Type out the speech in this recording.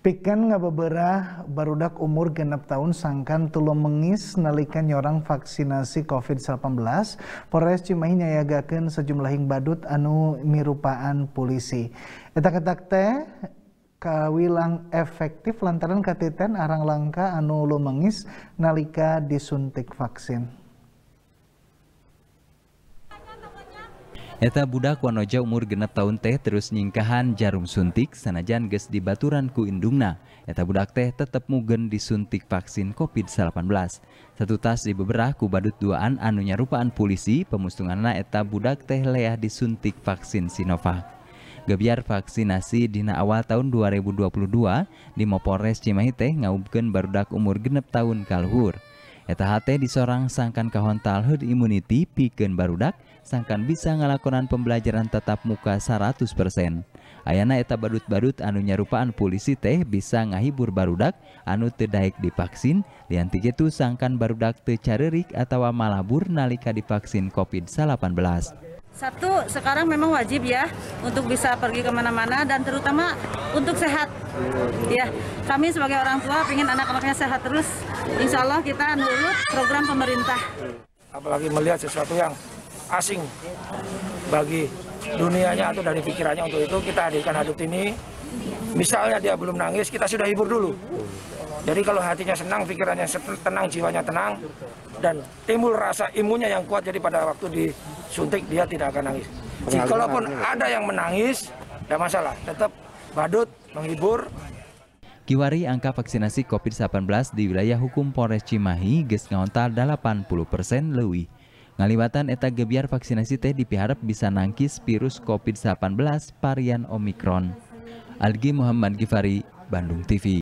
Pikan ngabeberah barudak umur genap tahun sangkan tulung mengis nalikan nyorang vaksinasi COVID-19. Polres Cimahi nyayagakan sejumlah badut anu mirupaan polisi. Eta ketak teh kawilang efektif lantaran katiten arang langka anu lumengis nalika disuntik vaksin. Eta budak wanoja umur genep tahun teh terus nyingkahan jarum suntik sanajan ges di baturan ku indungna. Eta budak teh tetap mugen disuntik vaksin COVID-19. Satu tas di beberapa ku badut duaan anunya rupaan polisi pemustunganna eta budak teh leah disuntik vaksin Sinovac. Gebiar vaksinasi dina awal tahun 2022 di mapores Cimahi teh ngaubkeun barudak umur genep tahun kalhur. Eta hate disorang sangkan kahon talhud immunity pikeun barudak sangkan bisa ngalakonan pembelajaran tatap muka 100%. Ayana eta badut-badut anu nyarupaan polisi teh bisa ngahibur barudak anu tedaik daek divaksin, lianti kitu sangkan barudak teu atau atawa malabur nalika divaksin COVID-19. Satu, sekarang memang wajib ya untuk bisa pergi kemana-mana dan terutama untuk sehat. Ya, kami sebagai orang tua ingin anak-anaknya sehat terus. Insya Allah kita nurut program pemerintah. Apalagi melihat sesuatu yang asing bagi dunianya atau dari pikirannya untuk itu kita hadirkan aduk ini. Misalnya dia belum nangis, kita sudah hibur dulu. Jadi kalau hatinya senang, pikirannya tenang, jiwanya tenang, dan timbul rasa imunnya yang kuat. Jadi pada waktu di suntik dia tidak akan nangis. Jikalaupun ada yang menangis, tidak masalah. Tetap badut, menghibur. Kiwari angka vaksinasi COVID-19 di wilayah hukum Polres Cimahi ges ngaontal 80 persen lebih. Ngaliwatan eta gebiar vaksinasi teh dipiharap bisa nangkis virus COVID-19 varian Omikron. Algi Muhammad Gifari, Bandung TV.